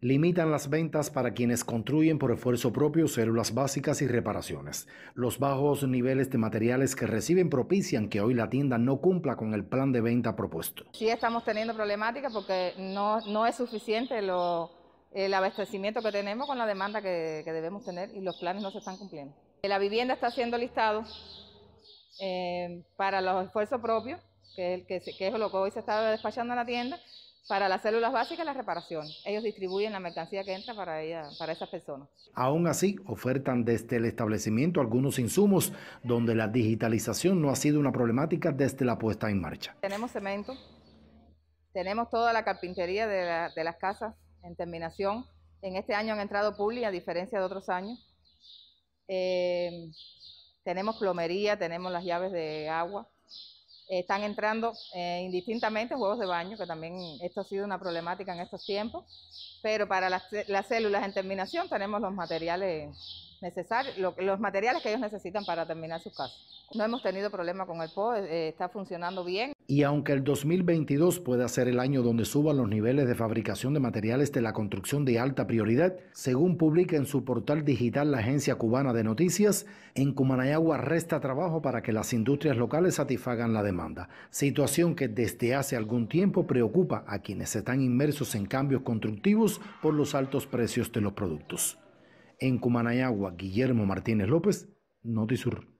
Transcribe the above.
Limitan las ventas para quienes construyen por esfuerzo propio células básicas y reparaciones. Los bajos niveles de materiales que reciben propician que hoy la tienda no cumpla con el plan de venta propuesto. Sí estamos teniendo problemáticas porque no, es suficiente el abastecimiento que tenemos con la demanda que, debemos tener y los planes no se están cumpliendo. La vivienda está siendo listado eh, para los esfuerzos propios, que es, que es lo que hoy se está despachando en la tienda, para las células básicas la reparación. Ellos distribuyen la mercancía que entra para, ella, para esas personas. Aún así, ofertan desde el establecimiento algunos insumos donde la digitalización no ha sido una problemática desde la puesta en marcha. Tenemos cemento, tenemos toda la carpintería de, las casas en terminación. En este año han entrado Publi, a diferencia de otros años. Eh, tenemos plomería, tenemos las llaves de agua, están entrando eh, indistintamente juegos de baño, que también esto ha sido una problemática en estos tiempos, pero para las, las células en terminación tenemos los materiales necesario, los materiales que ellos necesitan para terminar sus casas. No hemos tenido problema con el po eh, está funcionando bien. Y aunque el 2022 pueda ser el año donde suban los niveles de fabricación de materiales de la construcción de alta prioridad, según publica en su portal digital la Agencia Cubana de Noticias, en Cumanayagua resta trabajo para que las industrias locales satisfagan la demanda, situación que desde hace algún tiempo preocupa a quienes están inmersos en cambios constructivos por los altos precios de los productos. En Cumanayagua, Guillermo Martínez López, Notisur.